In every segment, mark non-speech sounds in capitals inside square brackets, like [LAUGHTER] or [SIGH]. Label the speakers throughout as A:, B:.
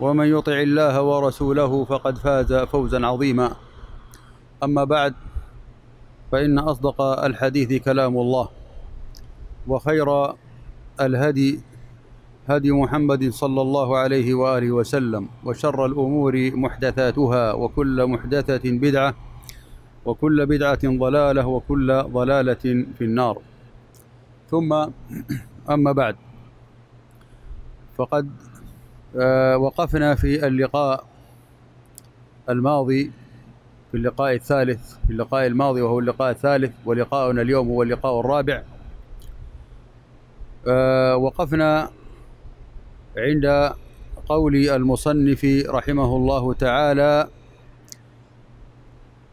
A: ومن يطع الله ورسوله فقد فاز فوزا عظيما أما بعد فإن أصدق الحديث كلام الله وخير الهدي هدي محمد صلى الله عليه وآله وسلم وشر الأمور محدثاتها وكل محدثة بدعة وكل بدعة ضلالة وكل ضلالة في النار ثم أما بعد فقد آه، وقفنا في اللقاء الماضي في اللقاء الثالث في اللقاء الماضي وهو اللقاء الثالث ولقاؤنا اليوم هو اللقاء الرابع آه، وقفنا عند قول المصنف رحمه الله تعالى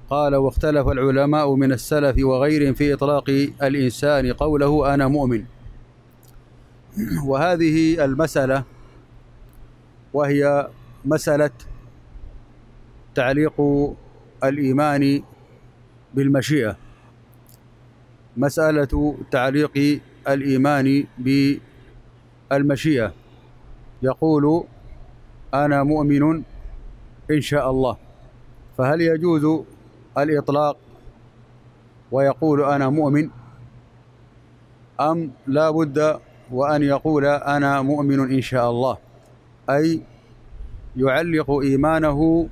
A: قال واختلف العلماء من السلف وغيرهم في إطلاق الإنسان قوله أنا مؤمن [CLEARS THROAT] وهذه المسألة وهي مسألة تعليق الإيمان بالمشيئة مسألة تعليق الإيمان بالمشيئة يقول أنا مؤمن إن شاء الله فهل يجوز الإطلاق ويقول أنا مؤمن أم لا بد وأن يقول أنا مؤمن إن شاء الله أي يعلق إيمانه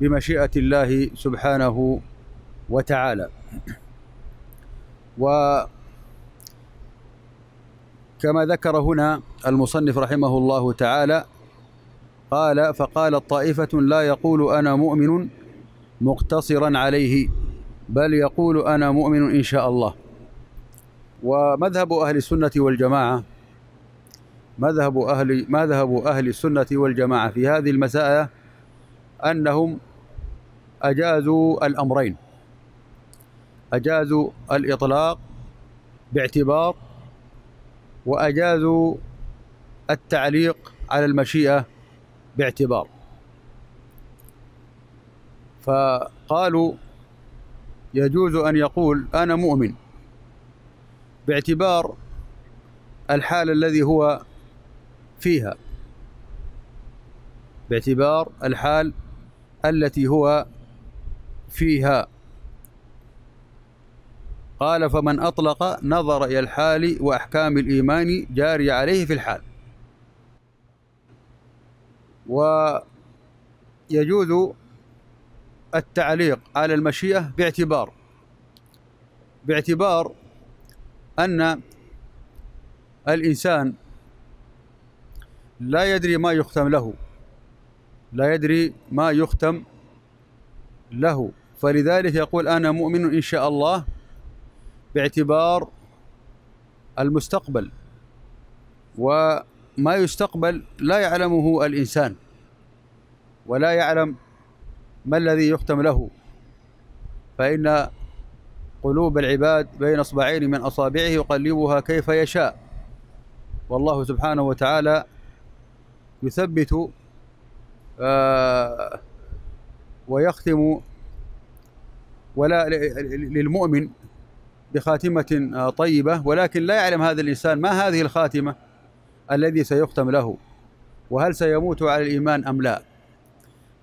A: بمشيئة الله سبحانه وتعالى وكما ذكر هنا المصنف رحمه الله تعالى قال فقال طائفة لا يقول أنا مؤمن مقتصرا عليه بل يقول أنا مؤمن إن شاء الله ومذهب أهل السنة والجماعة مذهب أهل ما أهل السنة والجماعة في هذه المسألة أنهم أجازوا الأمرين أجازوا الإطلاق باعتبار وأجازوا التعليق على المشيئة باعتبار فقالوا يجوز أن يقول أنا مؤمن باعتبار الحال الذي هو فيها باعتبار الحال التي هو فيها قال فمن أطلق نظر إلى الحال وأحكام الإيمان جاري عليه في الحال ويجوز التعليق على المشيئة باعتبار باعتبار أن الإنسان لا يدري ما يختم له لا يدري ما يختم له فلذلك يقول أنا مؤمن إن شاء الله باعتبار المستقبل وما يستقبل لا يعلمه الإنسان ولا يعلم ما الذي يختم له فإن قلوب العباد بين اصبعين من اصابعه يقلبها كيف يشاء والله سبحانه وتعالى يثبت آه، ويختم ولا للمؤمن بخاتمة آه، طيبة ولكن لا يعلم هذا الإنسان ما هذه الخاتمة الذي سيختم له وهل سيموت على الإيمان أم لا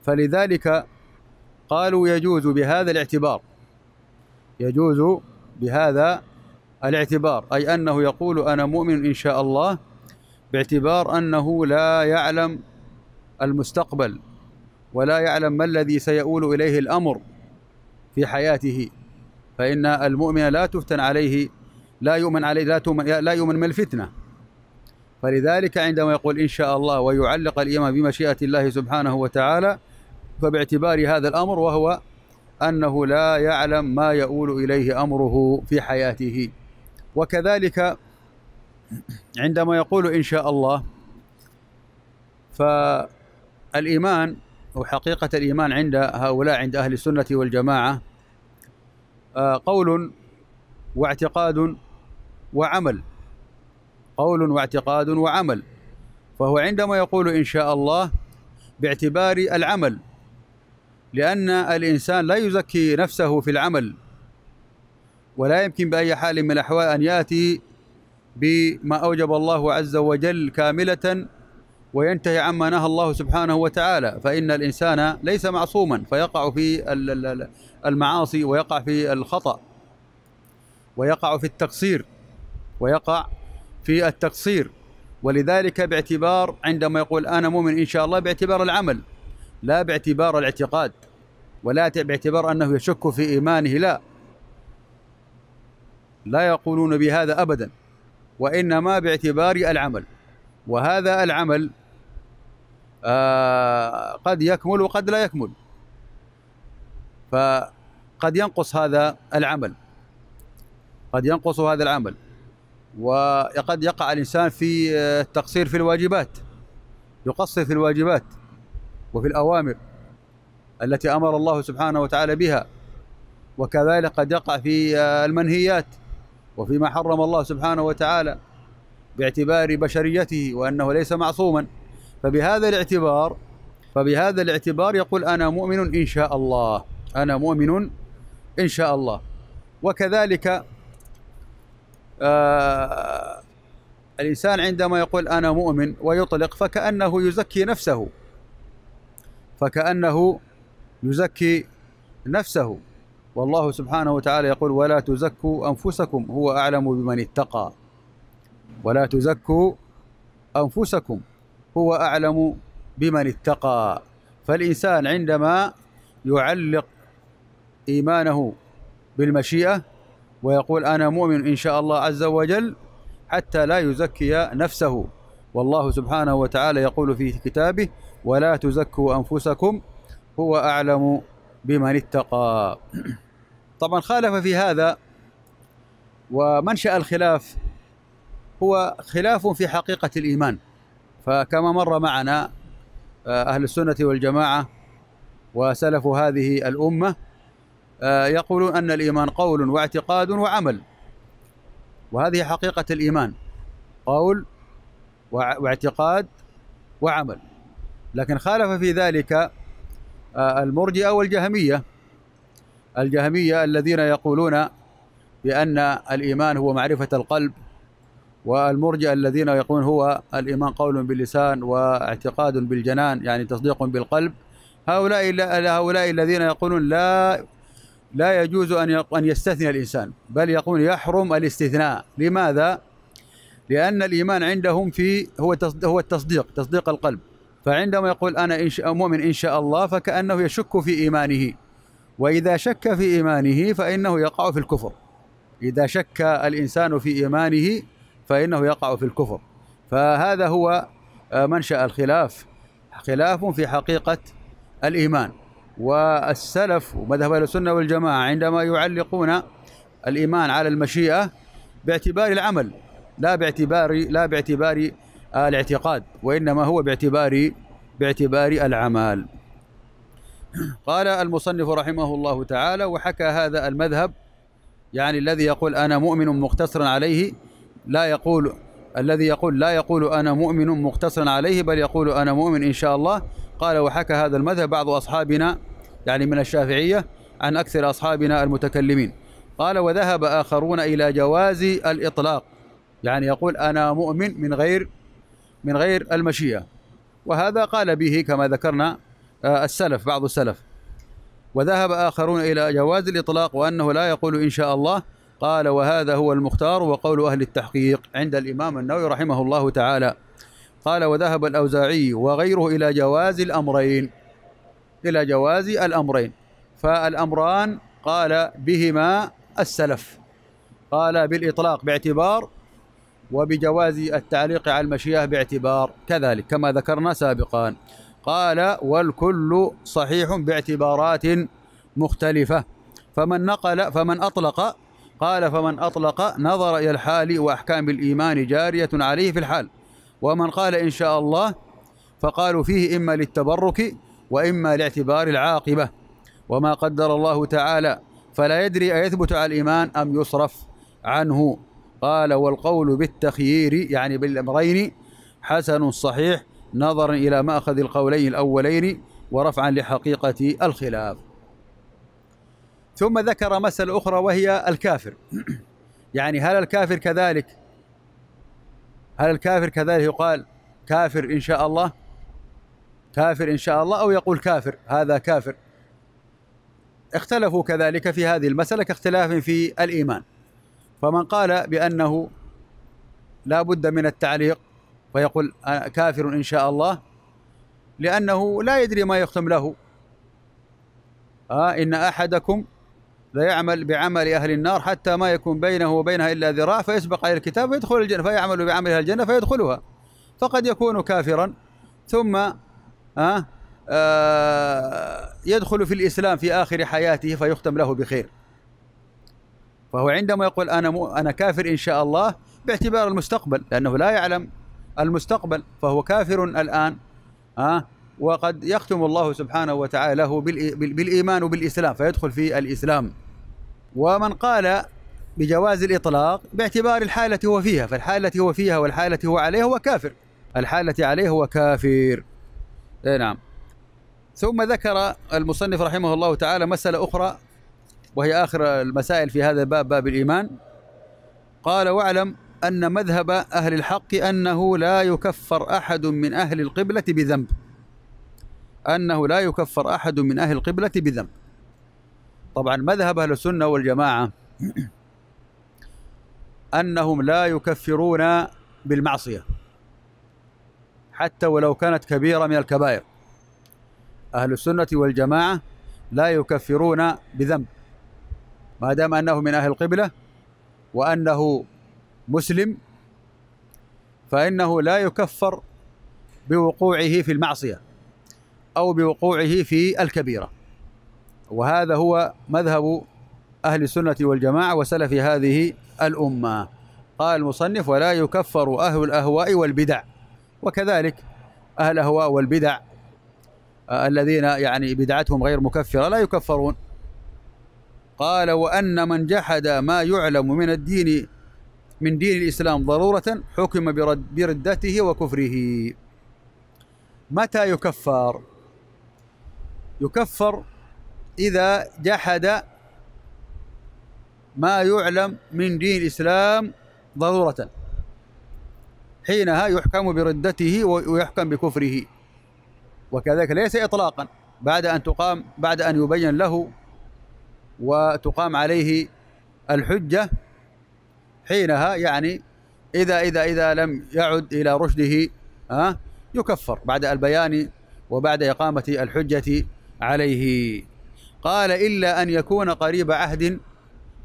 A: فلذلك قالوا يجوز بهذا الاعتبار يجوز بهذا الاعتبار أي أنه يقول أنا مؤمن إن شاء الله باعتبار أنه لا يعلم المستقبل ولا يعلم ما الذي سيؤول إليه الأمر في حياته فإن المؤمن لا تفتن عليه لا يؤمن عليه لا تؤمن لا يؤمن من الفتنة فلذلك عندما يقول إن شاء الله ويعلق الإيمان بمشيئة الله سبحانه وتعالى فباعتبار هذا الأمر وهو أنه لا يعلم ما يؤول إليه أمره في حياته وكذلك عندما يقول إن شاء الله فالإيمان وحقيقة الإيمان عند هؤلاء عند أهل السنة والجماعة آه، قول واعتقاد وعمل قول واعتقاد وعمل فهو عندما يقول إن شاء الله باعتبار العمل لأن الإنسان لا يزكي نفسه في العمل ولا يمكن بأي حال من الأحوال أن يأتي بما أوجب الله عز وجل كاملة وينتهي عما نهى الله سبحانه وتعالى فإن الإنسان ليس معصوما فيقع في المعاصي ويقع في الخطأ ويقع في التقصير ويقع في التقصير ولذلك باعتبار عندما يقول أنا مؤمن إن شاء الله باعتبار العمل لا باعتبار الاعتقاد ولا باعتبار أنه يشك في إيمانه لا لا يقولون بهذا أبداً وإنما باعتبار العمل وهذا العمل آه قد يكمل وقد لا يكمل فقد ينقص هذا العمل قد ينقص هذا العمل وقد يقع الإنسان في آه، التقصير في الواجبات يقصر في الواجبات وفي الأوامر التي أمر الله سبحانه وتعالى بها وكذلك قد يقع في آه، المنهيات وفيما حرم الله سبحانه وتعالى باعتبار بشريته وأنه ليس معصوما فبهذا الاعتبار فبهذا الاعتبار يقول أنا مؤمن إن شاء الله أنا مؤمن إن شاء الله وكذلك آه الإنسان عندما يقول أنا مؤمن ويطلق فكأنه يزكي نفسه فكأنه يزكي نفسه والله سبحانه وتعالى يقول ولا تزكوا أنفسكم هو أعلم بمن اتقى ولا تزكوا أنفسكم هو أعلم بمن اتقى فالإنسان عندما يعلق إيمانه بالمشيئة ويقول أنا مؤمن إن شاء الله عز وجل حتى لا يزكي نفسه والله سبحانه وتعالى يقول في كتابه ولا تزكوا أنفسكم هو أعلم بمن اتقى طبعا خالف في هذا ومنشأ الخلاف هو خلاف في حقيقة الإيمان فكما مر معنا آه، أهل السنة والجماعة وسلف هذه الأمة آه، يقولون أن الإيمان قول واعتقاد وعمل وهذه حقيقة الإيمان قول واعتقاد وعمل لكن خالف في ذلك آه، المرجئة والجهمية الجهمية الذين يقولون بأن الإيمان هو معرفة القلب والمرجئة الذين يقولون هو الإيمان قول باللسان واعتقاد بالجنان يعني تصديق بالقلب هؤلاء هؤلاء الذين يقولون لا لا يجوز أن أن يستثني الإنسان بل يقول يحرم الاستثناء لماذا؟ لأن الإيمان عندهم في هو هو التصديق تصديق القلب فعندما يقول أنا مؤمن إن شاء الله فكأنه يشك في إيمانه وإذا شك في إيمانه فإنه يقع في الكفر إذا شك الإنسان في إيمانه فإنه يقع في الكفر فهذا هو آه، منشأ الخلاف خلاف في حقيقة الإيمان والسلف ومذهب أهل السنة والجماعة عندما يعلقون الإيمان على المشيئة باعتبار العمل لا باعتبار لا باعتبار الاعتقاد وإنما هو باعتبار باعتبار الأعمال قال المصنف رحمه الله تعالى وحكى هذا المذهب يعني الذي يقول أنا مؤمن مقتصرا عليه لا يقول الذي يقول لا يقول أنا مؤمن مقتصرا عليه بل يقول أنا مؤمن إن شاء الله قال وحكى هذا المذهب بعض أصحابنا يعني من الشافعية عن أكثر أصحابنا المتكلمين قال وذهب آخرون إلى جواز الإطلاق يعني يقول أنا مؤمن من غير من غير المشيئة وهذا قال به كما ذكرنا آه، السلف بعض السلف وذهب آخرون إلى جواز الإطلاق وأنه لا يقول إن شاء الله قال وهذا هو المختار وقول أهل التحقيق عند الإمام النووي رحمه الله تعالى قال وذهب الأوزاعي وغيره إلى جواز الأمرين إلى جواز الأمرين فالأمران قال بهما السلف قال بالإطلاق باعتبار وبجواز التعليق على المشيئة باعتبار كذلك كما ذكرنا سابقا قال والكل صحيح باعتبارات مختلفة فمن نقل فمن أطلق قال فمن أطلق نظر إلى الحال وأحكام الإيمان جارية عليه في الحال ومن قال إن شاء الله فقالوا فيه إما للتبرك وإما لاعتبار العاقبة وما قدر الله تعالى فلا يدري أيثبت على الإيمان أم يصرف عنه قال والقول بالتخيير يعني بالأمرين حسن صحيح نظرا إلى مأخذ القولين الأولين ورفعا لحقيقة الخلاف ثم ذكر مسألة أخرى وهي الكافر [CLEARS THROAT] يعني هل الكافر كذلك هل الكافر كذلك يقال كافر إن شاء الله كافر إن شاء الله أو يقول كافر هذا كافر اختلفوا كذلك في هذه المسألة كاختلاف في الإيمان فمن قال بأنه لا بد من التعليق ويقول آه، كافر إن شاء الله لأنه لا يدري ما يختم له آه إن أحدكم ليعمل بعمل أهل النار حتى ما يكون بينه وبينها إلا ذراع فيسبق عليه الكتاب فيدخل الجنة فيعمل بعملها الجنة فيدخلها فقد يكون كافرا ثم آه آه يدخل في الإسلام في آخر حياته فيختم له بخير فهو عندما يقول انا مو انا كافر ان شاء الله باعتبار المستقبل لانه لا يعلم المستقبل فهو كافر الان آه وقد يختم الله سبحانه وتعالى له بالايمان وبالاسلام فيدخل في الاسلام ومن قال بجواز الاطلاق باعتبار الحاله هو فيها فالحاله التي هو فيها والحاله هو عليه هو كافر الحاله التي عليه هو كافر إيه، نعم ثم ذكر المصنف رحمه الله تعالى مسألة أخرى وهي آخر المسائل في هذا الباب باب الإيمان قال واعلم أن مذهب أهل الحق أنه لا يكفر أحد من أهل القبلة بذنب أنه لا يكفر أحد من أهل القبلة بذنب طبعا مذهب أهل السنة والجماعة أنهم لا يكفرون بالمعصية حتى ولو كانت كبيرة من الكبائر أهل السنة والجماعة لا يكفرون بذنب ما دام أنه من أهل القبلة وأنه مسلم فإنه لا يكفر بوقوعه في المعصية أو بوقوعه في الكبيرة وهذا هو مذهب أهل السنة والجماعة وسلف هذه الأمة قال المصنف ولا يكفر أهل الأهواء والبدع وكذلك أهل الأهواء والبدع آه، الذين يعني بدعتهم غير مكفرة لا يكفرون قال وأن من جحد ما يعلم من الدين من دين الإسلام ضرورة حكم برد بردته وكفره متى يكفر يكفر إذا جحد ما يعلم من دين الإسلام ضرورة حينها يحكم بردته ويحكم بكفره وكذلك ليس إطلاقا بعد أن تقام بعد أن يبين له وتقام عليه الحجة حينها يعني إذا إذا إذا لم يعد إلى رشده ها آه، يكفر بعد البيان وبعد إقامة الحجة عليه قال إلا أن يكون قريب عهد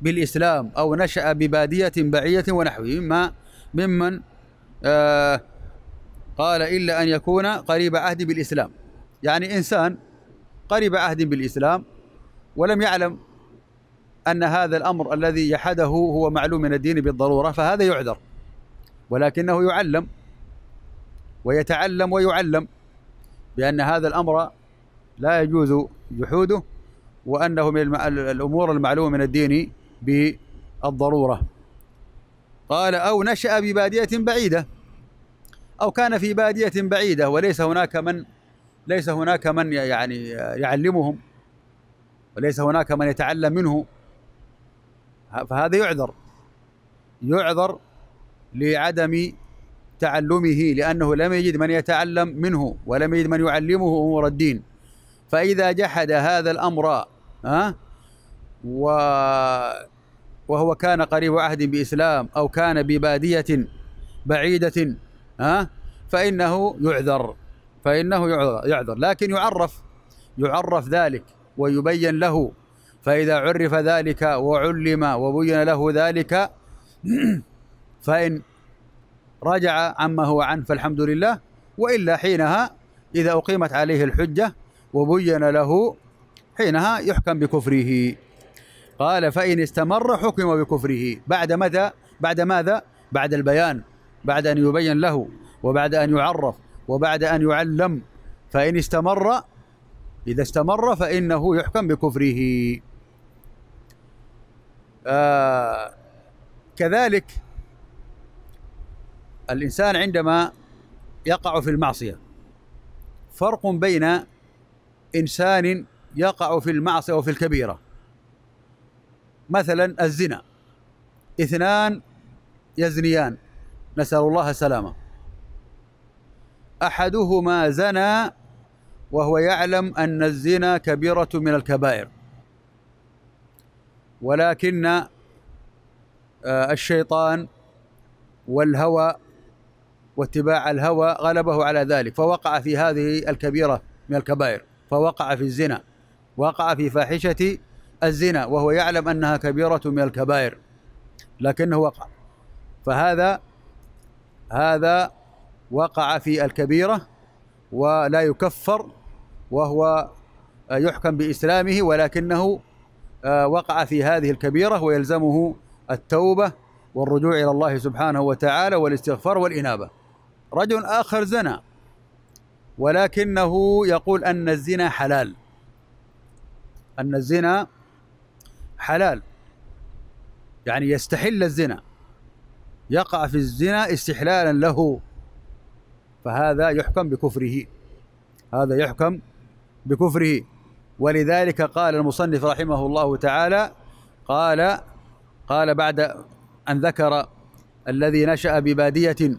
A: بالإسلام أو نشأ ببادية بعية ونحوه مما ممن آه قال إلا أن يكون قريب عهد بالإسلام يعني إنسان قريب عهد بالإسلام ولم يعلم أن هذا الأمر الذي يحده هو معلوم من الدين بالضرورة فهذا يعذر ولكنه يعلم ويتعلم ويعلم بأن هذا الأمر لا يجوز جحوده وأنه من الأمور المعلومة من الدين بالضرورة قال أو نشأ ببادية بعيدة أو كان في بادية بعيدة وليس هناك من ليس هناك من يعني يعلمهم وليس هناك من يتعلم منه فهذا يعذر يعذر لعدم تعلمه لأنه لم يجد من يتعلم منه ولم يجد من يعلمه أمور الدين فإذا جحد هذا الأمر ها و وهو كان قريب عهد بإسلام أو كان ببادية بعيدة ها فإنه يعذر فإنه يعذر لكن يعرف يعرف ذلك ويبين له فإذا عرف ذلك وعلم وبين له ذلك [CLEARS THROAT] فإن رجع عما هو عنه فالحمد لله وإلا حينها إذا أقيمت عليه الحجة وبين له حينها يحكم بكفره قال فإن استمر حكم بكفره بعد متى بعد ماذا بعد البيان بعد أن يبين له وبعد أن يعرف وبعد أن يعلم فإن استمر إذا استمر فإنه يحكم بكفره آه، كذلك الإنسان عندما يقع في المعصية فرق بين إنسان يقع في المعصية وفي الكبيرة مثلا الزنا اثنان يزنيان نسأل الله السلامة أحدهما زنى وهو يعلم أن الزنا كبيرة من الكبائر ولكن آه، الشيطان والهوى واتباع الهوى غلبه على ذلك فوقع في هذه الكبيرة من الكبائر فوقع في الزنا وقع في فاحشة الزنا وهو يعلم أنها كبيرة من الكبائر لكنه وقع فهذا هذا وقع في الكبيرة ولا يكفر وهو آه، يحكم بإسلامه ولكنه آه، وقع في هذه الكبيرة ويلزمه التوبة والرجوع إلى الله سبحانه وتعالى والاستغفار والإنابة رجل آخر زنى ولكنه يقول أن الزنا حلال أن الزنا حلال يعني يستحل الزنا يقع في الزنا استحلالا له فهذا يحكم بكفره هذا يحكم بكفره ولذلك قال المصنف رحمه الله تعالى قال قال بعد أن ذكر الذي نشأ ببادية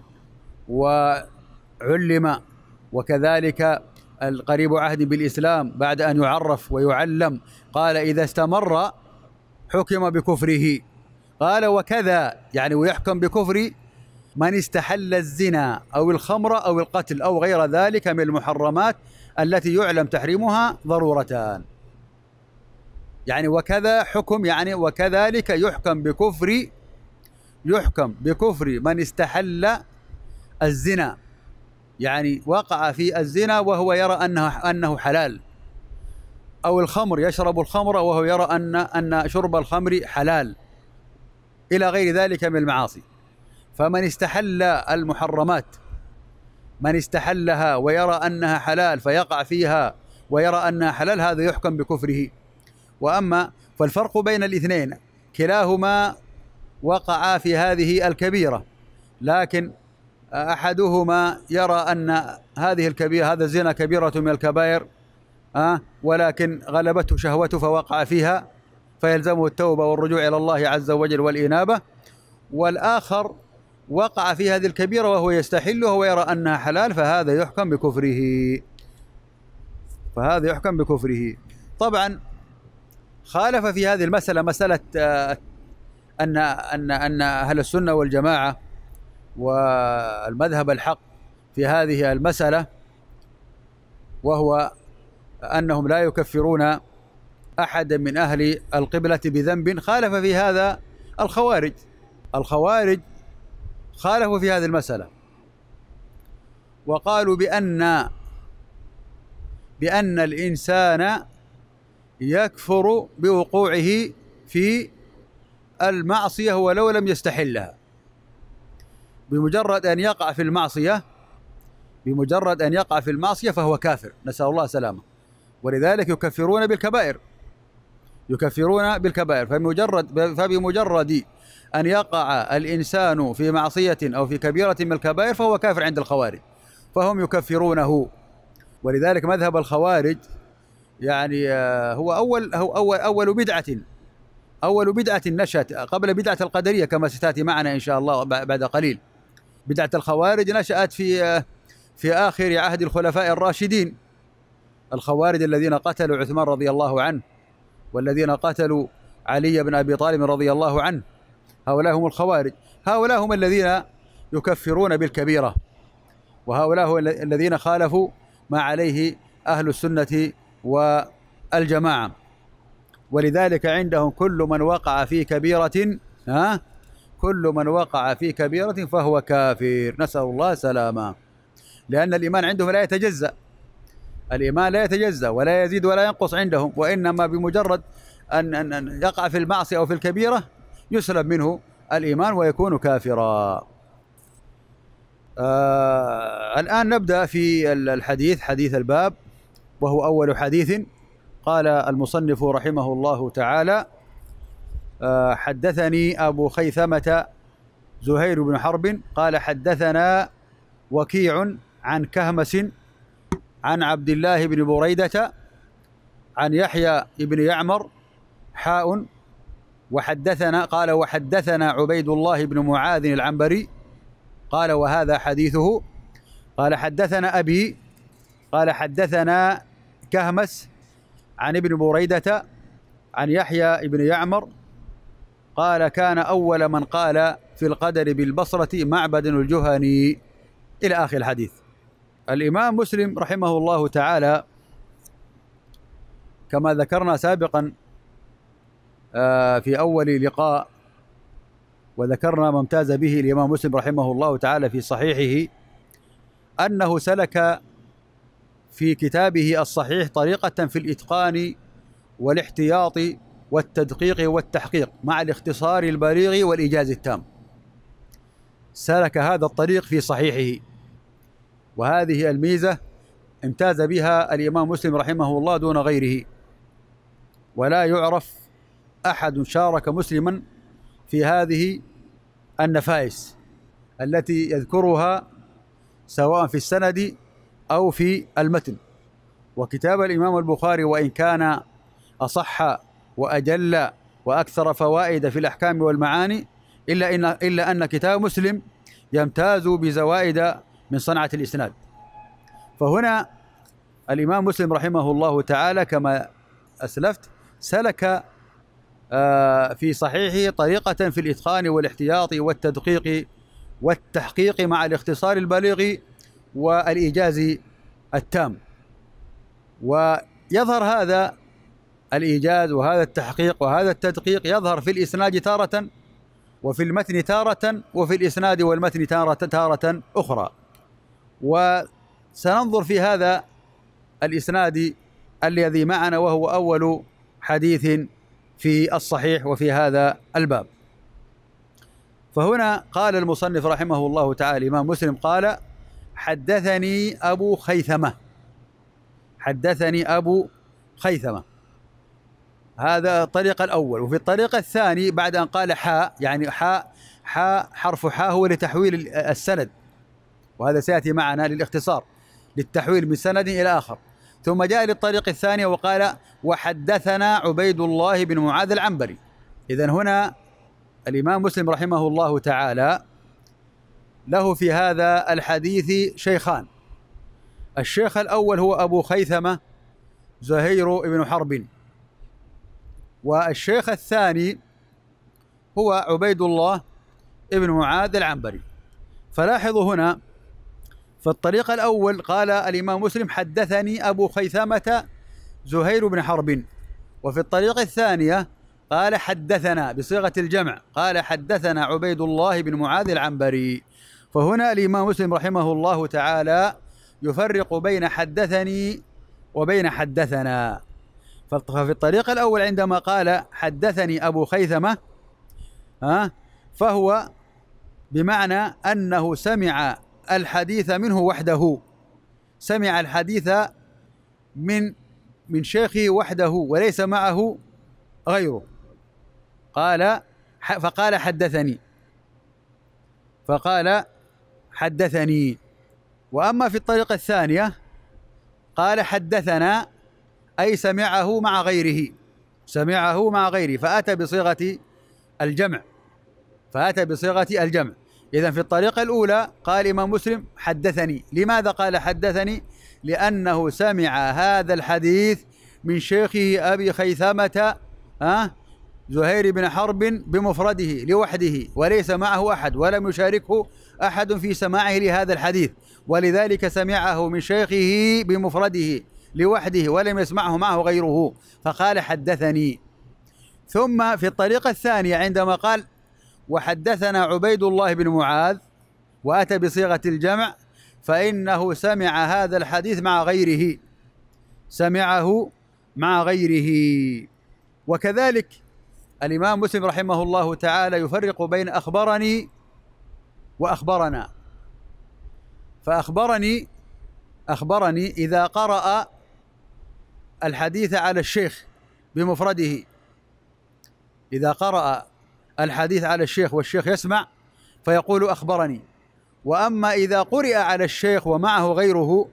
A: وعلم وكذلك القريب عهد بالإسلام بعد أن يعرف ويعلم قال إذا استمر حكم بكفره قال وكذا يعني ويحكم بكفر من استحل الزنا أو الخمر أو القتل أو غير ذلك من المحرمات التي يعلم تحريمها ضرورتان يعني وكذا حكم يعني وكذلك يحكم بكفر يحكم بكفر من استحل الزنا يعني وقع في الزنا وهو يرى انه انه حلال او الخمر يشرب الخمر وهو يرى ان ان شرب الخمر حلال الى غير ذلك من المعاصي فمن استحل المحرمات من استحلها ويرى أنها حلال فيقع فيها ويرى أنها حلال هذا يحكم بكفره وأما فالفرق بين الاثنين كلاهما وقعا في هذه الكبيرة لكن أحدهما يرى أن هذه الكبيرة هذا الزنا كبيرة من الكبائر أه ولكن غلبته شهوته فوقع فيها فيلزمه التوبة والرجوع إلى الله عز وجل والإنابة والآخر وقع في هذه الكبيرة وهو يستحلها ويرى أنها حلال فهذا يحكم بكفره فهذا يحكم بكفره طبعا خالف في هذه المسألة مسألة آه، أن أن أن أهل السنة والجماعة والمذهب الحق في هذه المسألة وهو أنهم لا يكفرون أحدا من أهل القبلة بذنب خالف في هذا الخوارج الخوارج خالفوا في هذه المسألة وقالوا بأن بأن الإنسان يكفر بوقوعه في المعصية ولو لم يستحلها بمجرد أن يقع في المعصية بمجرد أن يقع في المعصية فهو كافر نسأل الله سلامة ولذلك يكفرون بالكبائر يكفرون بالكبائر فبمجرد فبمجرد أن يقع الإنسان في معصية أو في كبيرة من الكبائر فهو كافر عند الخوارج فهم يكفرونه ولذلك مذهب الخوارج يعني آه، هو أول هو أول أول بدعة أول بدعة نشأت قبل بدعة القدرية كما ستأتي معنا إن شاء الله بعد قليل بدعة الخوارج نشأت في آه، في آخر عهد الخلفاء الراشدين الخوارج الذين قتلوا عثمان رضي الله عنه والذين قتلوا علي بن أبي طالب رضي الله عنه هؤلاء هم الخوارج هؤلاء هم الذين يكفرون بالكبيرة وهؤلاء الذين خالفوا ما عليه أهل السنة والجماعة ولذلك عندهم كل من وقع في كبيرة ها كل من وقع في كبيرة فهو كافر نسأل الله سلامة لأن الإيمان عندهم لا يتجزأ الإيمان لا يتجزأ ولا يزيد ولا ينقص عندهم وإنما بمجرد أن, أن, أن يقع في المعصية أو في الكبيرة يسلب منه الإيمان ويكون كافرا آه الآن نبدأ في الحديث حديث الباب وهو أول حديث قال المصنف رحمه الله تعالى آه حدثني أبو خيثمة زهير بن حرب قال حدثنا وكيع عن كهمس عن عبد الله بن بريدة عن يحيى بن يعمر حاء وحدثنا قال وحدثنا عبيد الله بن معاذ العنبري قال وهذا حديثه قال حدثنا أبي قال حدثنا كهمس عن ابن بريدة عن يحيى بن يعمر قال كان أول من قال في القدر بالبصرة معبد الجهني إلى آخر الحديث الإمام مسلم رحمه الله تعالى كما ذكرنا سابقا آه، في أول لقاء وذكرنا ما امتاز به الإمام مسلم رحمه الله تعالى في صحيحه أنه سلك في كتابه الصحيح طريقة في الإتقان والاحتياط والتدقيق والتحقيق مع الاختصار البليغ والإيجاز التام سلك هذا الطريق في صحيحه وهذه الميزة امتاز بها الإمام مسلم رحمه الله دون غيره ولا يعرف أحد شارك مسلما في هذه النفائس التي يذكرها سواء في السند أو في المتن وكتاب الإمام البخاري وإن كان أصح وأجل وأكثر فوائد في الأحكام والمعاني إلا إن إلا أن كتاب مسلم يمتاز بزوائد من صنعة الإسناد فهنا الإمام مسلم رحمه الله تعالى كما أسلفت سلك آه، في صحيحه طريقة في الإتقان والاحتياط والتدقيق والتحقيق مع الاختصار البليغ والإيجاز التام ويظهر هذا الإيجاز وهذا التحقيق وهذا التدقيق يظهر في الإسناد تارة وفي المتن تارة وفي الإسناد والمتن تارة, تارة أخرى وسننظر في هذا الإسناد الذي معنا وهو أول حديث في الصحيح وفي هذا الباب فهنا قال المصنف رحمه الله تعالى الإمام مسلم قال حدثني أبو خيثمة حدثني أبو خيثمة هذا الطريق الأول وفي الطريق الثاني بعد أن قال حاء يعني حاء حاء حرف حاء هو لتحويل السند وهذا سيأتي معنا للاختصار للتحويل من سند إلى آخر ثم جاء للطريق الثاني وقال وحدثنا عبيد الله بن معاذ العنبري إذا هنا الإمام مسلم رحمه الله تعالى له في هذا الحديث شيخان الشيخ الأول هو أبو خيثمة زهير بن حرب والشيخ الثاني هو عبيد الله ابن معاذ العنبري فلاحظوا هنا فالطريق الأول قال الإمام مسلم حدثني أبو خيثمة زهير بن حرب وفي الطريق الثانية قال حدثنا بصيغة الجمع قال حدثنا عبيد الله بن معاذ العنبري فهنا الإمام مسلم رحمه الله تعالى يفرق بين حدثني وبين حدثنا ففي الطريق الأول عندما قال حدثني أبو خيثمة فهو بمعنى أنه سمع الحديث منه وحده سمع الحديث من من شيخه وحده وليس معه غيره قال فقال حدثني فقال حدثني واما في الطريقه الثانيه قال حدثنا اي سمعه مع غيره سمعه مع غيره فاتى بصيغه الجمع فاتى بصيغه الجمع إذا في الطريقة الأولى قال الإمام مسلم حدثني لماذا قال حدثني لأنه سمع هذا الحديث من شيخه أبي خيثمة أه؟ زهير بن حرب بمفرده لوحده وليس معه أحد ولم يشاركه أحد في سماعه لهذا الحديث ولذلك سمعه من شيخه بمفرده لوحده ولم يسمعه معه غيره فقال حدثني ثم في الطريقة الثانية عندما قال وحدثنا عبيد الله بن معاذ وأتى بصيغة الجمع فإنه سمع هذا الحديث مع غيره سمعه مع غيره وكذلك الإمام مسلم رحمه الله تعالى يفرق بين أخبرني وأخبرنا فأخبرني أخبرني إذا قرأ الحديث على الشيخ بمفرده إذا قرأ الحديث على الشيخ والشيخ يسمع فيقول أخبرني وأما إذا قرئ على الشيخ ومعه غيره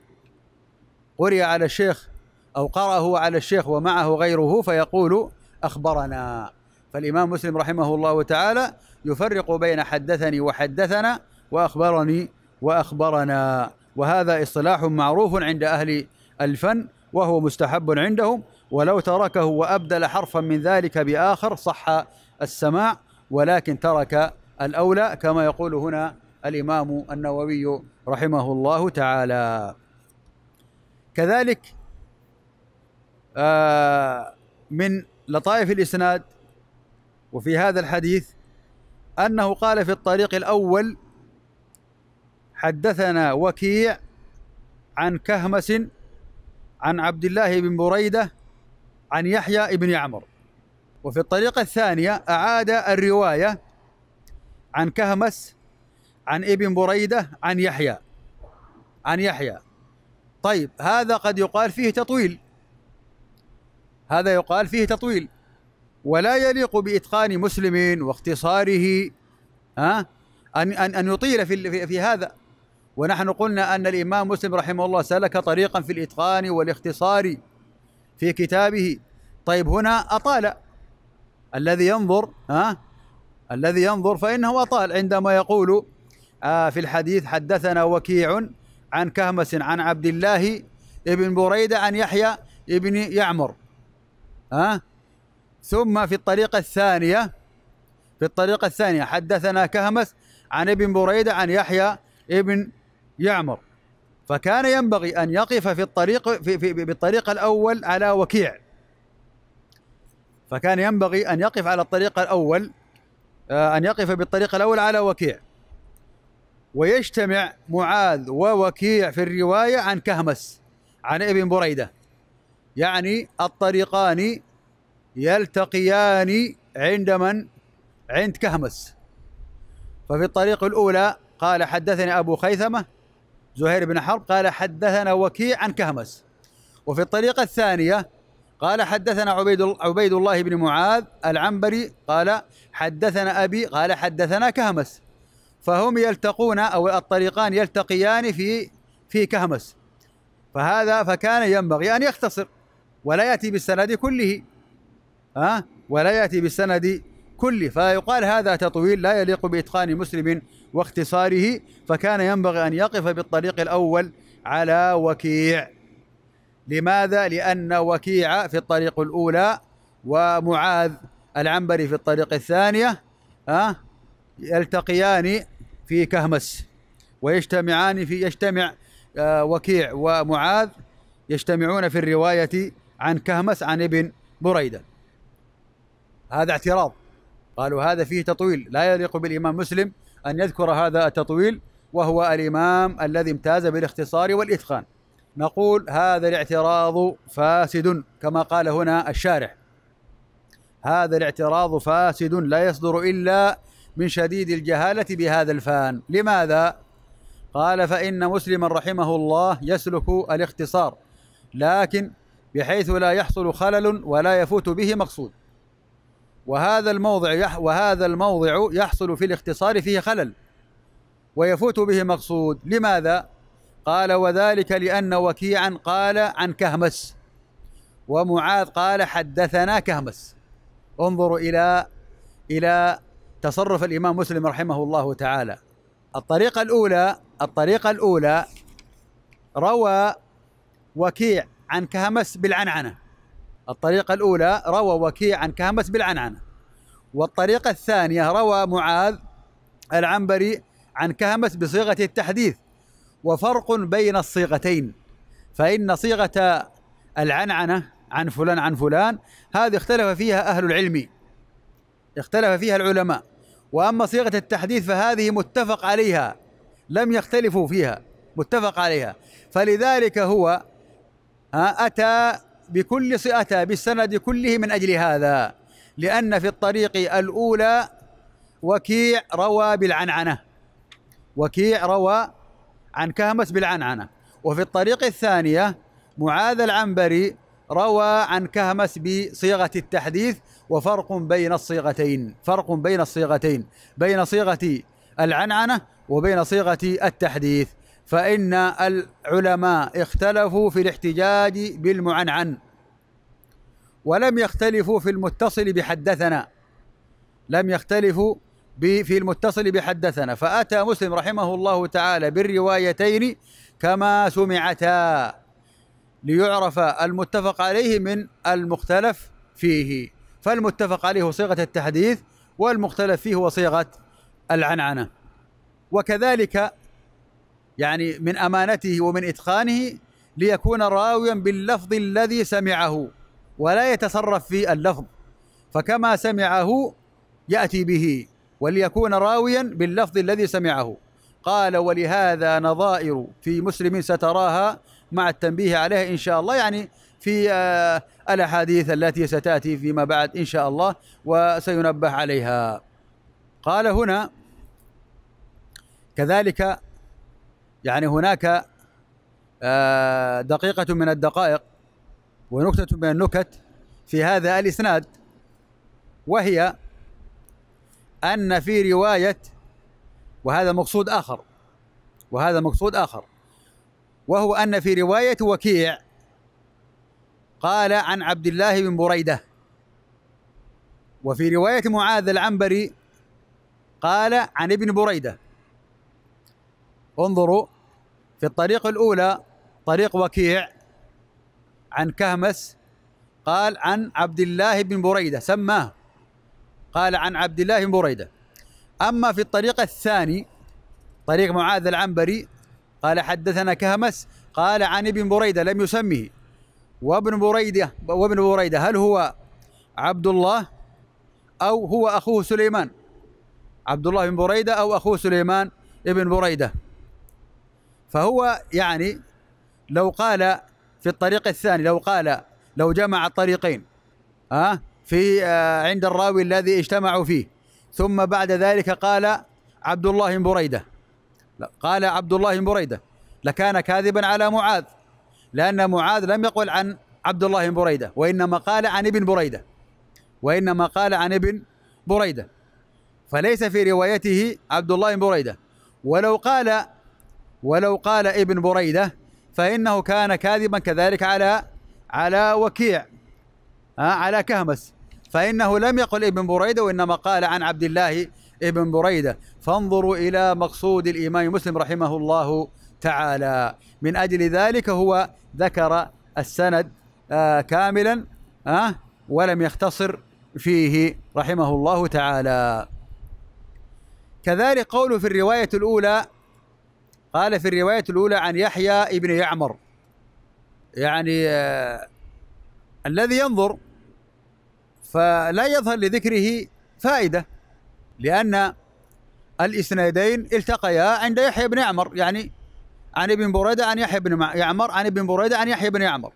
A: قرئ على الشيخ أو قرأه على الشيخ ومعه غيره فيقول أخبرنا فالإمام مسلم رحمه الله تعالى يفرق بين حدثني وحدثنا وأخبرني وأخبرنا وهذا اصطلاح معروف عند أهل الفن وهو مستحب عندهم ولو تركه وأبدل حرفا من ذلك بآخر صح السماع ولكن ترك الأولى كما يقول هنا الإمام النووي رحمه الله تعالى كذلك آه، من لطائف الإسناد وفي هذا الحديث أنه قال في الطريق الأول حدثنا وكيع عن كهمس عن عبد الله بن بريدة عن يحيى بن عمرو وفي الطريقة الثانية أعاد الرواية عن كهمس عن ابن بريدة عن يحيى عن يحيى طيب هذا قد يقال فيه تطويل هذا يقال فيه تطويل ولا يليق بإتقان مسلم واختصاره ها أن أن أن يطيل في في هذا ونحن قلنا أن الإمام مسلم رحمه الله سلك طريقا في الإتقان والاختصار في كتابه طيب هنا أطال الذي ينظر ها الذي ينظر فإنه أطال عندما يقول آه، في الحديث حدثنا وكيع عن كهمس عن عبد الله ابن بريدة عن يحيى ابن يعمر ها ثم في الطريقة الثانية في الطريقة الثانية حدثنا كهمس عن ابن بريدة عن يحيى ابن يعمر فكان ينبغي أن يقف في الطريق في, في بالطريق الأول على وكيع فكان ينبغي أن يقف على الطريق الأول آه، أن يقف بالطريق الأول على وكيع ويجتمع معاذ ووكيع في الرواية عن كهمس عن ابن بريدة يعني الطريقان يلتقيان عند من عند كهمس ففي الطريق الأولى قال حدثني أبو خيثمة زهير بن حرب قال حدثنا وكيع عن كهمس وفي الطريقة الثانية قال حدثنا عبيد عبيد الله بن معاذ العنبري قال حدثنا ابي قال حدثنا كهمس فهم يلتقون او الطريقان يلتقيان في في كهمس فهذا فكان ينبغي ان يختصر ولا ياتي بالسند كله ها أه؟ ولا ياتي بالسند كله فيقال هذا تطويل لا يليق باتقان مسلم واختصاره فكان ينبغي ان يقف بالطريق الاول على وكيع لماذا؟ لأن وكيع في الطريق الأولى ومعاذ العنبري في الطريق الثانية أه؟ يلتقيان في كهمس ويجتمعان في يجتمع آه وكيع ومعاذ يجتمعون في الرواية عن كهمس عن ابن بريدة هذا اعتراض قالوا هذا فيه تطويل لا يليق بالإمام مسلم أن يذكر هذا التطويل وهو الإمام الذي امتاز بالاختصار والإتقان نقول هذا الاعتراض فاسد كما قال هنا الشارح هذا الاعتراض فاسد لا يصدر الا من شديد الجهاله بهذا الفان لماذا قال فان مسلما رحمه الله يسلك الاختصار لكن بحيث لا يحصل خلل ولا يفوت به مقصود وهذا الموضع يح وهذا الموضع يحصل في الاختصار فيه خلل ويفوت به مقصود لماذا قال وذلك لأن وكيعا قال عن كهمس ومعاذ قال حدثنا كهمس انظروا إلى إلى تصرف الإمام مسلم رحمه الله تعالى الطريقة الأولى الطريقة الأولى روى وكيع عن كهمس بالعنعنة الطريقة الأولى روى وكيع عن كهمس بالعنعنة والطريقة الثانية روى معاذ العنبري عن كهمس بصيغة التحديث وفرق بين الصيغتين فإن صيغة العنعنة عن فلان عن فلان هذه اختلف فيها أهل العلم اختلف فيها العلماء وأما صيغة التحديث فهذه متفق عليها لم يختلفوا فيها متفق عليها فلذلك هو أتى بكل أتى بالسند كله من أجل هذا لأن في الطريق الأولى وكيع روى بالعنعنة وكيع روى عن كهمس بالعنعنة وفي الطريق الثانية معاذ العنبري روى عن كهمس بصيغة التحديث وفرق بين الصيغتين فرق بين الصيغتين بين صيغة العنعنة وبين صيغة التحديث فإن العلماء اختلفوا في الاحتجاج بالمعنعن ولم يختلفوا في المتصل بحدثنا لم يختلفوا في المتصل بحدثنا فأتى مسلم رحمه الله تعالى بالروايتين كما سمعتا ليعرف المتفق عليه من المختلف فيه فالمتفق عليه هو صيغة التحديث والمختلف فيه هو صيغة العنعنة وكذلك يعني من أمانته ومن إتقانه ليكون راويا باللفظ الذي سمعه ولا يتصرف في اللفظ فكما سمعه يأتي به وليكون راويا باللفظ الذي سمعه قال ولهذا نظائر في مسلم ستراها مع التنبيه عليها إن شاء الله يعني في آه، الأحاديث التي ستأتي فيما بعد إن شاء الله وسينبه عليها قال هنا كذلك يعني هناك آه، دقيقة من الدقائق ونكتة من النكت في هذا الإسناد وهي أن في رواية وهذا مقصود آخر وهذا مقصود آخر وهو أن في رواية وكيع قال عن عبد الله بن بريدة وفي رواية معاذ العنبري قال عن ابن بريدة انظروا في الطريق الأولى طريق وكيع عن كهمس قال عن عبد الله بن بريدة سماه قال عن عبد الله بن بريدة أما في الطريق الثاني طريق معاذ العنبري قال حدثنا كهمس قال عن ابن بريدة لم يسمه وابن بريدة وابن بريدة هل هو عبد الله أو هو أخوه سليمان عبد الله بن بريدة أو أخوه سليمان ابن بريدة فهو يعني لو قال في الطريق الثاني لو قال لو جمع الطريقين ها أه في آه، عند الراوي الذي اجتمعوا فيه ثم بعد ذلك قال عبد الله بن بريدة قال عبد الله بن بريدة لكان كاذبا على معاذ لأن معاذ لم يقل عن عبد الله بن بريدة وإنما قال عن ابن بريدة وإنما قال عن ابن بريدة فليس في روايته عبد الله بن بريدة ولو قال ولو قال ابن بريدة فإنه كان كاذبا كذلك على على وكيع على كهمس فإنه لم يقل ابن بريدة وإنما قال عن عبد الله ابن بريدة فانظروا إلى مقصود الإمام مسلم رحمه الله تعالى من أجل ذلك هو ذكر السند آه كاملا آه ولم يختصر فيه رحمه الله تعالى كذلك قوله في الرواية الأولى قال في الرواية الأولى عن يحيى ابن يعمر يعني آه الذي ينظر فلا يظهر لذكره فائدة لأن الإسنادين التقيا عند يحيى بن يعمر يعني عن ابن بريدة عن يحيى بن يعمر عن ابن بريدة عن يحيى بن يعمر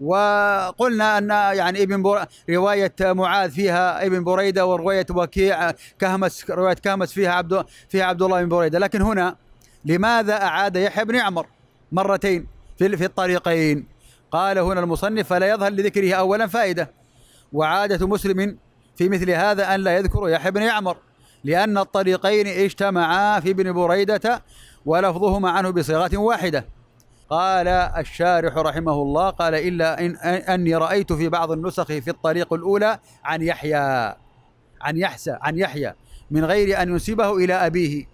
A: وقلنا ان يعني ابن بر... روايه معاذ فيها ابن بريده وروايه وكيع كهمس روايه كهمس فيها عبد فيها عبد الله بن بريده لكن هنا لماذا اعاد يحيى بن يعمر مرتين في في الطريقين قال هنا المصنف فلا يظهر لذكره أولا فائدة وعادة مسلم في مثل هذا أن لا يذكر يحيى بن يعمر لأن الطريقين اجتمعا في ابن بريدة ولفظهما عنه بصيغة واحدة قال الشارح رحمه الله قال إلا إن أني رأيت في بعض النسخ في الطريق الأولى عن يحيى عن يحسى عن يحيى من غير أن ينسبه إلى أبيه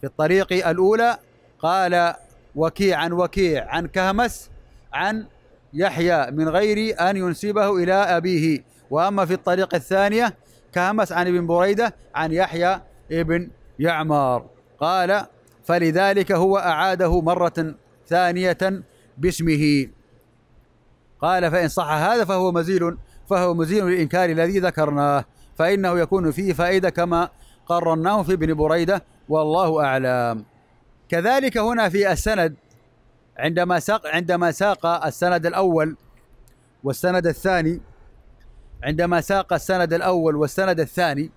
A: في الطريق الأولى قال وكيع عن وكيع عن كهمس عن يحيى من غير أن ينسبه إلى أبيه وأما في الطريق الثانية كهمس عن ابن بريدة عن يحيى ابن يعمار قال فلذلك هو أعاده مرة ثانية باسمه قال فإن صح هذا فهو مزيل فهو مزيل للإنكار الذي ذكرناه فإنه يكون فيه فائدة كما قررناه في ابن بريدة والله أعلم كذلك هنا في السند عندما ساق عندما ساق السند الاول والسند الثاني عندما ساق السند الاول والسند الثاني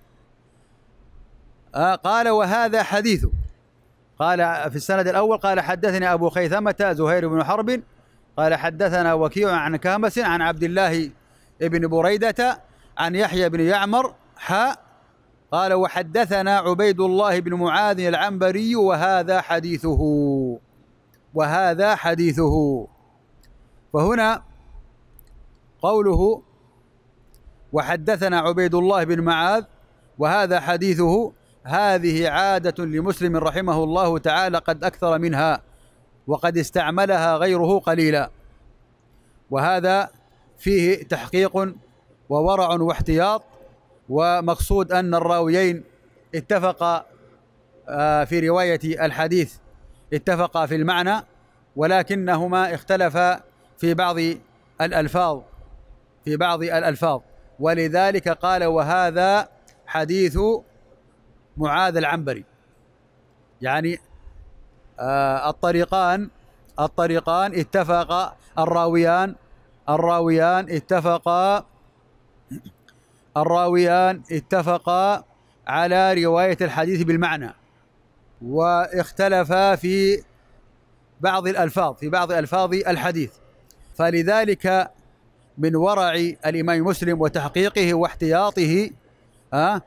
A: آه، قال وهذا حديث قال في السند الاول قال حدثني ابو خيثمه زهير بن حرب قال حدثنا وكيع عن كامس عن عبد الله بن بريده عن يحيى بن يعمر ح قال وحدثنا عبيد الله بن معاذ العنبري وهذا حديثه وهذا حديثه فهنا قوله وحدثنا عبيد الله بن معاذ وهذا حديثه هذه عادة لمسلم رحمه الله تعالى قد أكثر منها وقد استعملها غيره قليلا وهذا فيه تحقيق وورع واحتياط ومقصود أن الراويين اتفقا آه، في رواية الحديث اتفقا في المعنى ولكنهما اختلفا في بعض الألفاظ في بعض الألفاظ ولذلك قال وهذا حديث معاذ العنبري يعني آه الطريقان الطريقان اتفق الراويان الراويان اتفقا الراويان اتفقا على رواية الحديث بالمعنى واختلفا في بعض الألفاظ في بعض ألفاظ الحديث فلذلك من ورع الإمام مسلم وتحقيقه واحتياطه أه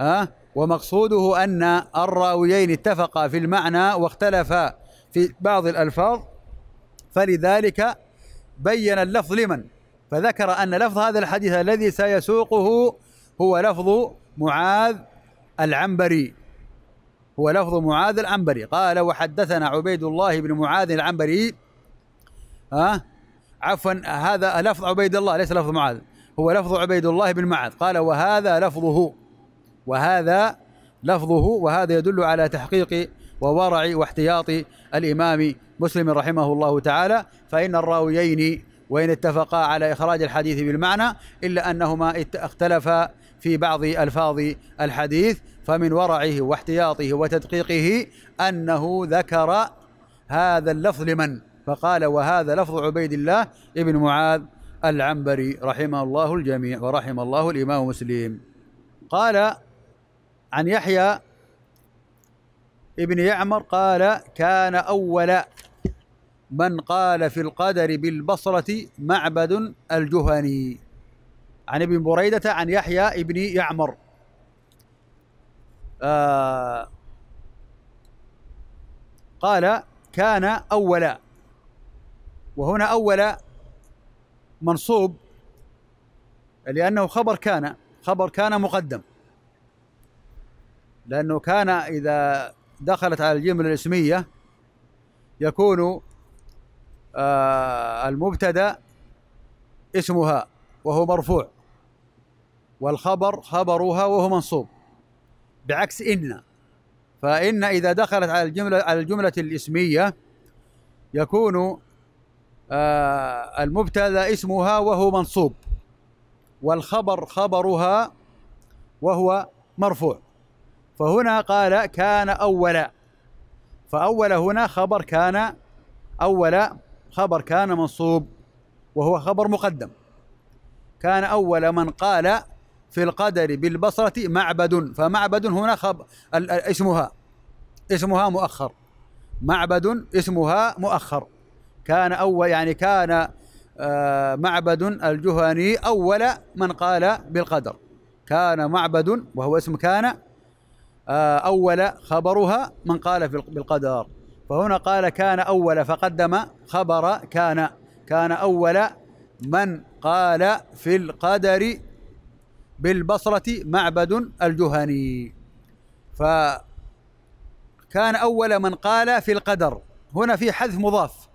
A: أه ومقصوده أن الراويين اتفقا في المعنى واختلفا في بعض الألفاظ فلذلك بين اللفظ لمن فذكر أن لفظ هذا الحديث الذي سيسوقه هو لفظ معاذ العنبري هو لفظ معاذ العنبري قال وحدثنا عبيد الله بن معاذ العنبري ها أه؟ عفوا هذا لفظ عبيد الله ليس لفظ معاذ هو لفظ عبيد الله بن معاذ قال وهذا لفظه وهذا لفظه وهذا يدل على تحقيق وورع واحتياط الإمام مسلم رحمه الله تعالى فإن الراويين وإن اتفقا على إخراج الحديث بالمعنى إلا أنهما اختلفا في بعض ألفاظ الحديث فمن ورعه واحتياطه وتدقيقه أنه ذكر هذا اللفظ لمن فقال وهذا لفظ عبيد الله ابن معاذ العنبري رحمه الله الجميع ورحم الله الإمام مسلم قال عن يحيى ابن يعمر قال كان أول من قال في القدر بالبصرة معبد الجهني عن ابن بريدة عن يحيى ابن يعمر آه، قال كان أولا وهنا أولا منصوب لأنه خبر كان خبر كان مقدم لأنه كان إذا دخلت على الجملة الاسمية يكون آه، المبتدأ اسمها وهو مرفوع والخبر خبرها وهو منصوب بعكس إن فإن إذا دخلت على الجملة على الجملة الاسمية يكون آه المبتدا اسمها وهو منصوب والخبر خبرها وهو مرفوع فهنا قال كان أولا فأول هنا خبر كان أول خبر كان منصوب وهو خبر مقدم كان أول من قال في القدر بالبصرة معبد فمعبد هنا خب... اسمها اسمها مؤخر معبد اسمها مؤخر كان أول يعني كان آه، معبد الجهني أول من قال بالقدر كان معبد وهو اسم كان آه، أول خبرها من قال بالقدر فهنا قال كان أول فقدم خبر كان كان أول من قال في القدر بالبصرة معبد الجهني فكان أول من قال في القدر هنا في حذف مضاف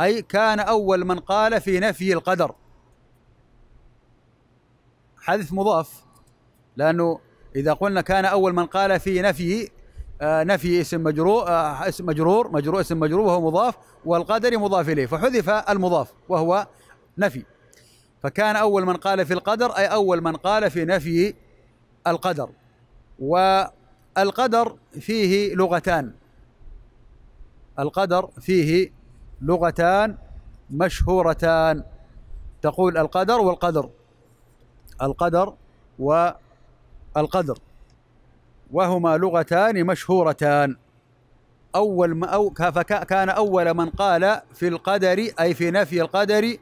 A: أي كان أول من قال في نفي القدر حذف مضاف لأنه إذا قلنا كان أول من قال في نفي آه نفي اسم مجرور آه اسم مجرور مجرور اسم مجرور وهو مضاف والقدر مضاف إليه فحذف المضاف وهو نفي فكان أول من قال في القدر أي أول من قال في نفي القدر والقدر فيه لغتان القدر فيه لغتان مشهورتان تقول القدر والقدر القدر والقدر وهما لغتان مشهورتان أول ما أو فكان أول من قال في القدر أي في نفي القدر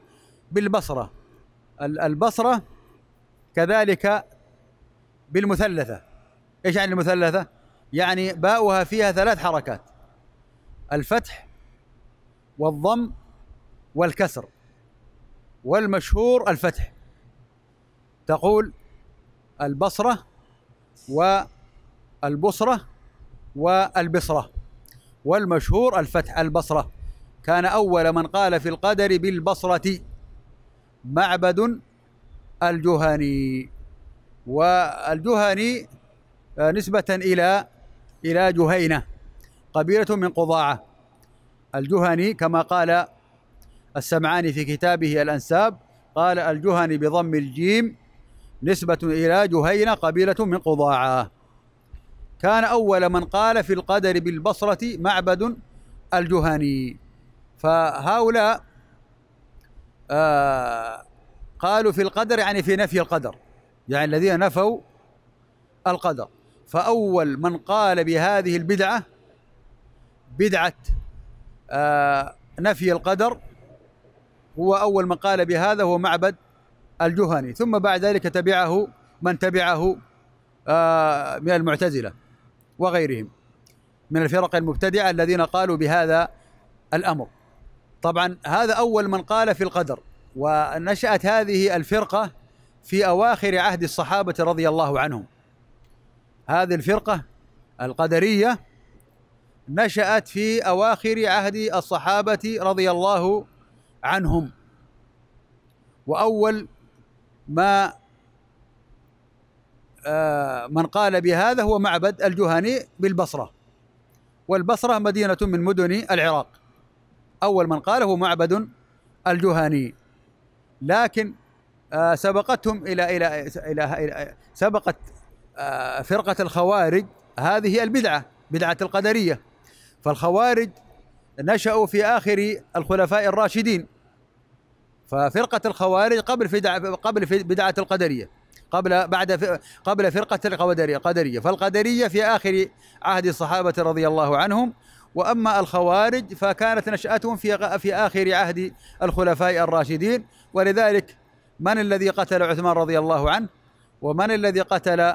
A: بالبصرة البصرة كذلك بالمثلثة ايش يعني المثلثة؟ يعني باؤها فيها ثلاث حركات الفتح والضم والكسر والمشهور الفتح تقول البصرة والبصرة والبصرة والمشهور الفتح البصرة كان أول من قال في القدر بالبصرة معبد الجهني والجهني آه، نسبة إلى إلى جهينة قبيلة من قضاعة الجهني كما قال السمعاني في كتابه الأنساب قال الجهني بضم الجيم نسبة إلى جهينة قبيلة من قضاعة كان أول من قال في القدر بالبصرة معبد الجهني فهؤلاء آه، قالوا في القدر يعني في نفي القدر يعني الذين نفوا القدر فأول من قال بهذه البدعة بدعة آه، نفي القدر هو أول من قال بهذا هو معبد الجهني ثم بعد ذلك تبعه من تبعه آه، من المعتزلة وغيرهم من الفرق المبتدعة الذين قالوا بهذا الأمر طبعا هذا أول من قال في القدر ونشأت هذه الفرقة في أواخر عهد الصحابة رضي الله عنهم هذه الفرقة القدرية نشأت في أواخر عهد الصحابة رضي الله عنهم وأول ما آه، من قال بهذا هو معبد الجهني بالبصرة والبصرة مدينة من مدن العراق أول من قاله معبد الجهني لكن آه، سبقتهم إلى إلى إلى, سبقت آه، فرقة الخوارج هذه البدعة بدعة القدرية فالخوارج نشأوا في آخر الخلفاء الراشدين ففرقة الخوارج قبل فدع قبل بدعة القدرية قبل بعد قبل فرقة القدرية القدرية فالقدرية في آخر عهد الصحابة رضي الله عنهم واما الخوارج فكانت نشاتهم في في اخر عهد الخلفاء الراشدين ولذلك من الذي قتل عثمان رضي الله عنه ومن الذي قتل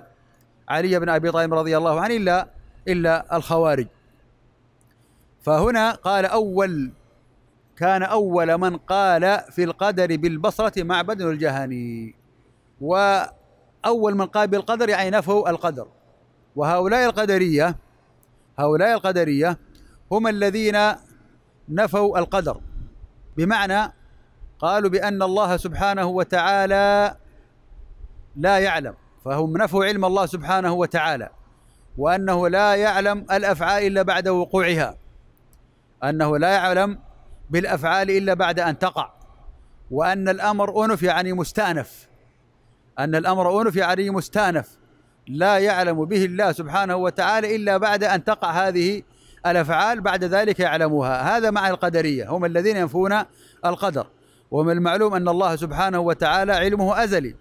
A: علي بن ابي طالب رضي الله عنه الا الا الخوارج فهنا قال اول كان اول من قال في القدر بالبصره معبد الجهني واول من قال بالقدر يعني نفوا القدر وهؤلاء القدريه هؤلاء القدريه هم الذين نفوا القدر بمعنى قالوا بأن الله سبحانه وتعالى لا يعلم فهم نفوا علم الله سبحانه وتعالى وأنه لا يعلم الأفعال إلا بعد وقوعها أنه لا يعلم بالأفعال إلا بعد أن تقع وأن الأمر أنف يعني مستأنف أن الأمر أنف يعني مستأنف لا يعلم به الله سبحانه وتعالى إلا بعد أن تقع هذه الأفعال بعد ذلك يعلموها هذا مع القدرية هم الذين ينفون القدر ومن المعلوم أن الله سبحانه وتعالى علمه أزلي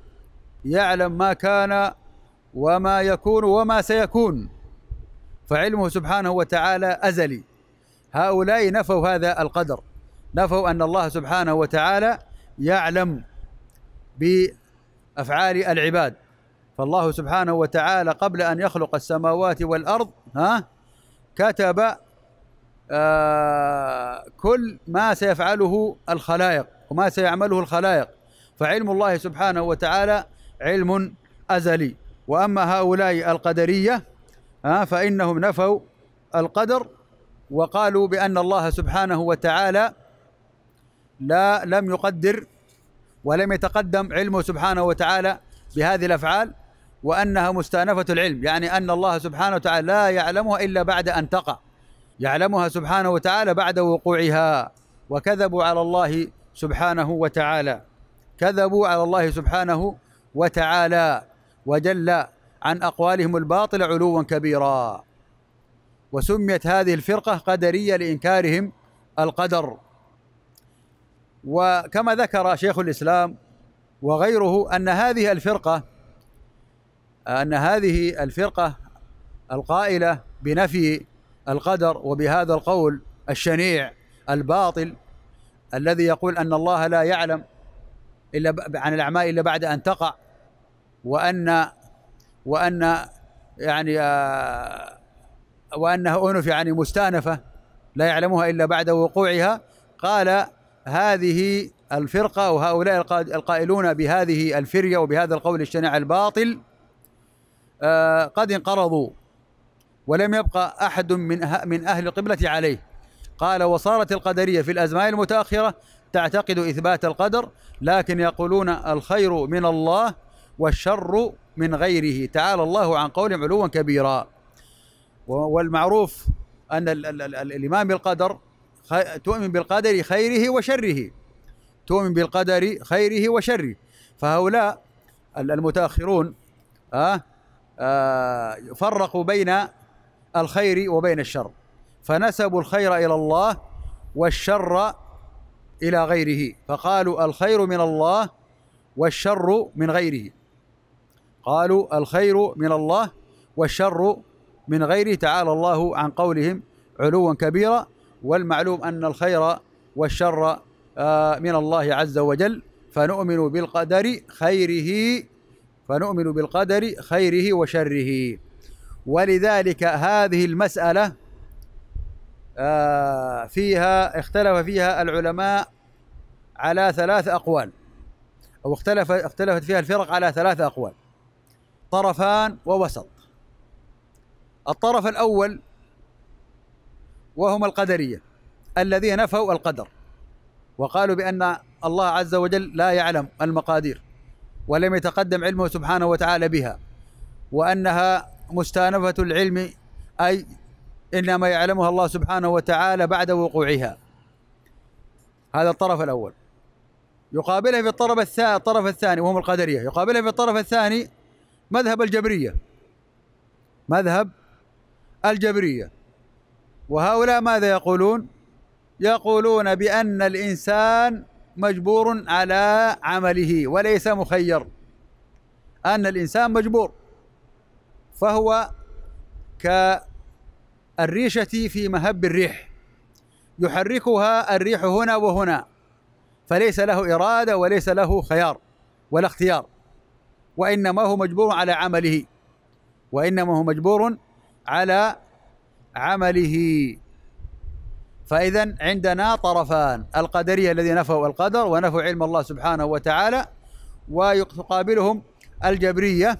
A: يعلم ما كان وما يكون وما سيكون فعلمه سبحانه وتعالى أزلي هؤلاء نفوا هذا القدر نفوا أن الله سبحانه وتعالى يعلم بأفعال العباد فالله سبحانه وتعالى قبل أن يخلق السماوات والأرض ها كتب آه كل ما سيفعله الخلائق وما سيعمله الخلائق فعلم الله سبحانه وتعالى علم أزلي وأما هؤلاء القدرية آه فإنهم نفوا القدر وقالوا بأن الله سبحانه وتعالى لا لم يقدر ولم يتقدم علمه سبحانه وتعالى بهذه الأفعال وأنها مستأنفة العلم يعني أن الله سبحانه وتعالى لا يعلمها إلا بعد أن تقع يعلمها سبحانه وتعالى بعد وقوعها وكذبوا على الله سبحانه وتعالى كذبوا على الله سبحانه وتعالى وجل عن أقوالهم الباطلة علوا كبيرا وسميت هذه الفرقة قدرية لإنكارهم القدر وكما ذكر شيخ الإسلام وغيره أن هذه الفرقة أن هذه الفرقة القائلة بنفي القدر وبهذا القول الشنيع الباطل الذي يقول أن الله لا يعلم إلا عن الأعمال إلا بعد أن تقع وأن وأن يعني آه، وأنه أنف يعني مستأنفة لا يعلمها إلا بعد وقوعها قال هذه الفرقة وهؤلاء القائلون بهذه الفرية وبهذا القول الشنيع الباطل آه، قد انقرضوا ولم يبقى أحد من أه-، من أهل القبلة عليه قال وصارت القدرية في الأزمان المتأخرة تعتقد إثبات القدر لكن يقولون الخير من الله والشر من غيره تعالى الله عن قولهم علوا كبيرا والمعروف أن ال ال الإيمان بالقدر تؤمن بالقدر خيره وشره تؤمن بالقدر خيره وشره فهؤلاء المتأخرون أه آه، فرقوا بين الخير وبين الشر فنسبوا الخير الى الله والشر الى غيره فقالوا الخير من الله والشر من غيره قالوا الخير من الله والشر من غيره تعالى الله عن قولهم علوا كبيرا والمعلوم ان الخير والشر آه، من الله عز وجل فنؤمن بالقدر خيره فنؤمن بالقدر خيره وشره ولذلك هذه المسألة آه، فيها اختلف فيها العلماء على ثلاث أقوال أو اختلف اختلفت فيها الفرق على ثلاث أقوال طرفان ووسط الطرف الأول وهم القدرية الذين نفوا القدر وقالوا بأن الله عز وجل لا يعلم المقادير ولم يتقدم علمه سبحانه وتعالى بها وأنها مستانفة العلم أي إنما يعلمها الله سبحانه وتعالى بعد وقوعها هذا الطرف الأول يقابلها في الطرف الثاني الطرف الثاني وهم القدرية يقابلها في الطرف الثاني مذهب الجبرية مذهب الجبرية وهؤلاء ماذا يقولون؟ يقولون بأن الإنسان مجبور على عمله وليس مخير أن الإنسان مجبور فهو كالريشة في مهب الريح يحركها الريح هنا وهنا فليس له إرادة وليس له خيار ولا اختيار وإنما هو مجبور على عمله وإنما هو مجبور على عمله فإذا عندنا طرفان القدرية الذين نفوا القدر ونفوا علم الله سبحانه وتعالى ويقابلهم الجبرية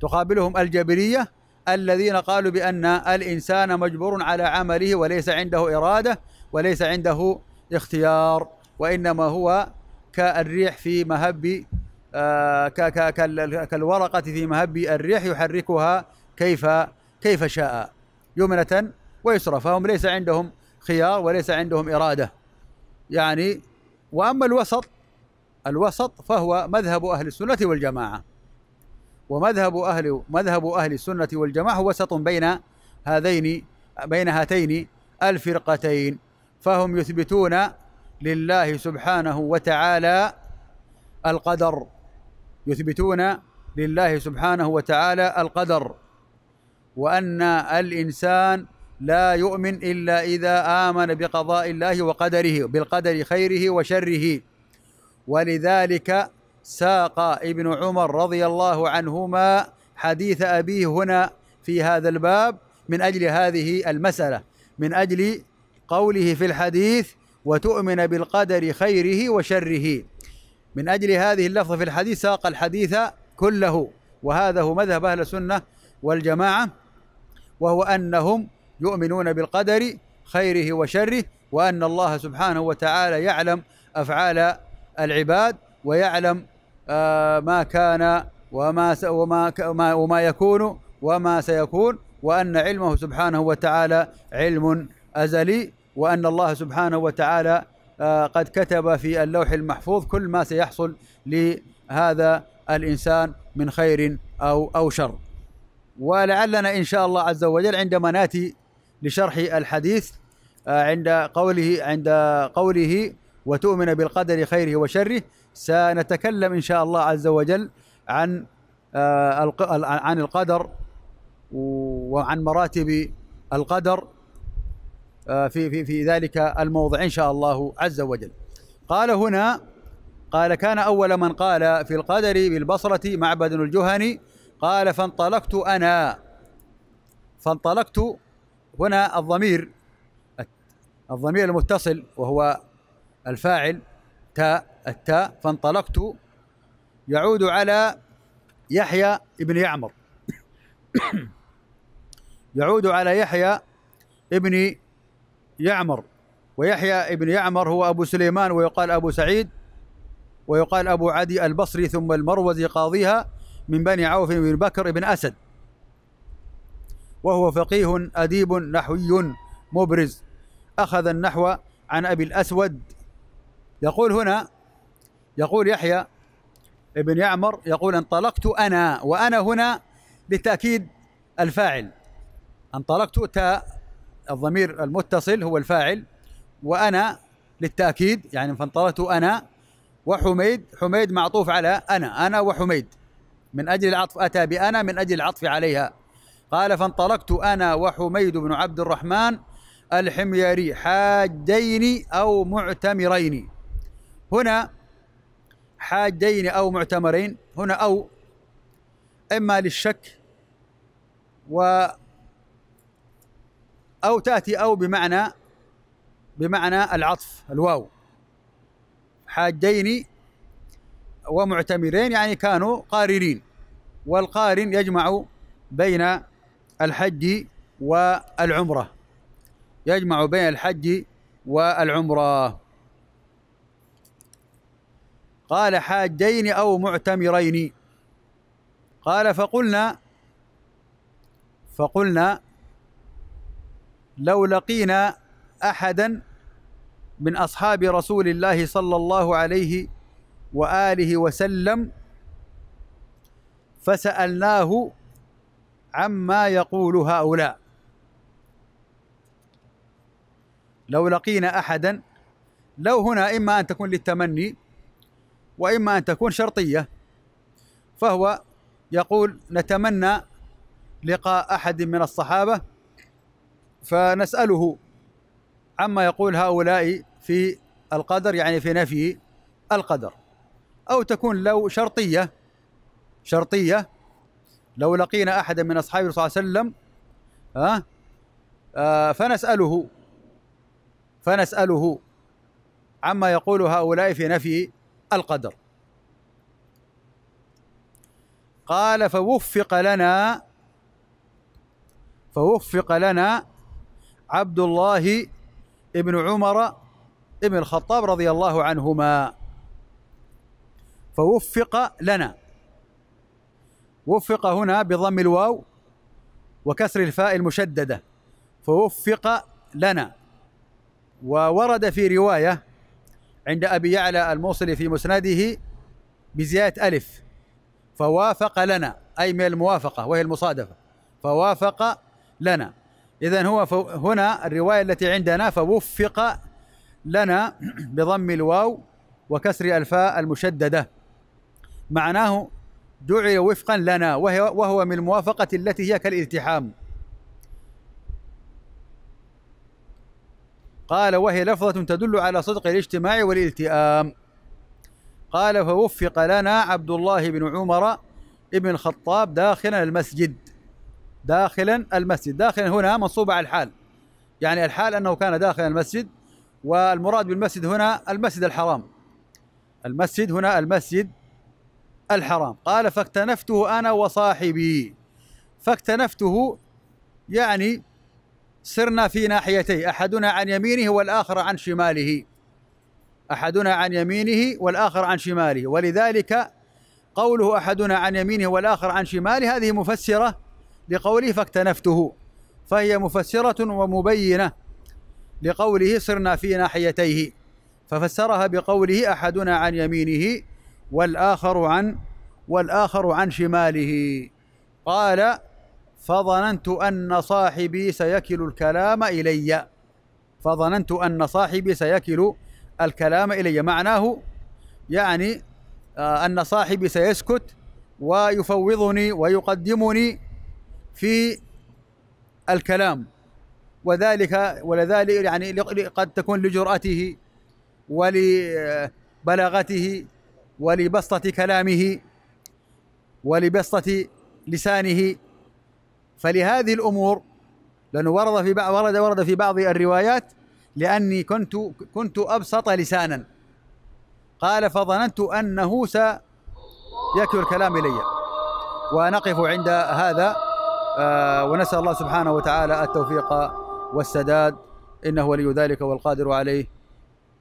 A: تقابلهم الجبرية الذين قالوا بأن الإنسان مجبور على عمله وليس عنده إرادة وليس عنده اختيار وإنما هو كالريح في مهب آه، كالورقة في مهب الريح يحركها كيف كيف شاء يمنة ويسرى فهم ليس عندهم خيار وليس عندهم إرادة يعني وأما الوسط الوسط فهو مذهب أهل السنة والجماعة ومذهب أهل مذهب أهل السنة والجماعة وسط بين هذين بين هاتين الفرقتين فهم يثبتون لله سبحانه وتعالى القدر يثبتون لله سبحانه وتعالى القدر وأن الإنسان لا يؤمن إلا إذا آمن بقضاء الله وقدره بالقدر خيره وشره ولذلك ساق ابن عمر رضي الله عنهما حديث أبيه هنا في هذا الباب من أجل هذه المسألة من أجل قوله في الحديث وتؤمن بالقدر خيره وشره من أجل هذه اللفظة في الحديث ساق الحديث كله وهذا هو مذهب أهل السنة والجماعة وهو أنهم يؤمنون بالقدر خيره وشره وان الله سبحانه وتعالى يعلم افعال العباد ويعلم آه، ما كان وما وما وما يكون وما سيكون وان علمه سبحانه وتعالى علم ازلي وان الله سبحانه وتعالى آه، قد كتب في اللوح المحفوظ كل ما سيحصل لهذا الانسان من خير او او شر ولعلنا ان شاء الله عز وجل عندما ناتي لشرح الحديث آه، عند قوله عند قوله وتؤمن بالقدر خيره وشره سنتكلم ان شاء الله عز وجل عن آه، عن القدر وعن مراتب القدر آه، في في في ذلك الموضع ان شاء الله عز وجل. قال هنا قال كان اول من قال في القدر بالبصره معبد الجهني قال فانطلقت انا فانطلقت هنا الضمير الضمير المتصل وهو الفاعل تاء التاء فانطلقت يعود على يحيى ابن يعمر [COUGHS] يعود على يحيى ابن يعمر ويحيى ابن يعمر هو أبو سليمان ويقال أبو سعيد ويقال أبو عدي البصري ثم المروزي قاضيها من بني عوف بن بكر بن أسد وهو فقيه أديب نحوي مبرز أخذ النحو عن أبي الأسود يقول هنا يقول يحيى ابن يعمر يقول انطلقت أنا وأنا هنا لتأكيد الفاعل انطلقت تاء الضمير المتصل هو الفاعل وأنا للتأكيد يعني فانطلقت أنا وحميد حميد معطوف على أنا أنا وحميد من أجل العطف أتى بأنا من أجل العطف عليها قال فانطلقت أنا وحميد بن عبد الرحمن الحميري حاجين أو معتمرين هنا حاجين أو معتمرين هنا أو إما للشك و أو تأتي أو بمعنى بمعنى العطف الواو حاجين ومعتمرين يعني كانوا قارنين والقارن يجمع بين الحج والعمرة يجمع بين الحج والعمرة قال حاجين أو معتمرين قال فقلنا فقلنا لو لقينا أحدا من أصحاب رسول الله صلى الله عليه وآله وسلم فسألناه عما يقول هؤلاء لو لقينا أحدا لو هنا إما أن تكون للتمني وإما أن تكون شرطية فهو يقول نتمنى لقاء أحد من الصحابة فنسأله عما يقول هؤلاء في القدر يعني في نفي القدر أو تكون لو شرطية شرطية لو لقينا أحدا من أصحابه صلى الله عليه وسلم ها آه فنسأله فنسأله عما يقول هؤلاء في نفي القدر قال فوفق لنا فوفق لنا عبد الله ابن عمر ابن الخطاب رضي الله عنهما فوفق لنا وفق هنا بضم الواو وكسر الفاء المشددة فوفق لنا وورد في رواية عند أبي يعلى الموصلي في مسنده بزيادة ألف فوافق لنا أي من الموافقة وهي المصادفة فوافق لنا إذا هو هنا الرواية التي عندنا فوفق لنا [CLEARS THROAT] بضم الواو وكسر الفاء المشددة معناه دعي وفقا لنا وهي وهو من الموافقة التي هي كالالتحام قال وهي لفظة تدل على صدق الاجتماع والالتئام قال فوفق لنا عبد الله بن عمر ابن الخطاب داخلا المسجد داخلا المسجد داخلا هنا منصوب على الحال يعني الحال أنه كان داخل المسجد والمراد بالمسجد هنا المسجد الحرام المسجد هنا المسجد الحرام قال فاكتنفته أنا وصاحبي فاكتنفته يعني سرنا في ناحيتي أحدنا عن يمينه والآخر عن شماله أحدنا عن يمينه والآخر عن شماله ولذلك قوله أحدنا عن يمينه والآخر عن شماله هذه مفسرة لقوله فاكتنفته فهي مفسرة ومبينة لقوله صرنا في ناحيتيه ففسرها بقوله أحدنا عن يمينه والآخر عن والآخر عن شماله قال فظننت أن صاحبي سيكل الكلام إلي فظننت أن صاحبي سيكل الكلام إلي معناه يعني آه، أن صاحبي سيسكت ويفوضني ويقدمني في الكلام وذلك ولذلك يعني قد تكون لجرأته ولبلاغته ولبسطة كلامه ولبسطة لسانه فلهذه الأمور لأنه ورد في بعض ورد ورد في بعض الروايات لأني كنت كنت أبسط لسانا قال فظننت أنه سيكثر الكلام إلي ونقف عند هذا آه، ونسأل الله سبحانه وتعالى التوفيق والسداد إنه ولي ذلك والقادر عليه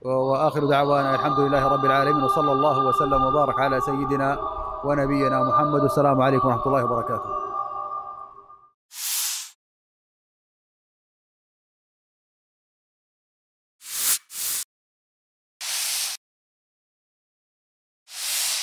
A: واخر دعوانا الحمد لله رب العالمين وصلى الله وسلم وبارك على سيدنا ونبينا محمد السلام عليكم ورحمه الله وبركاته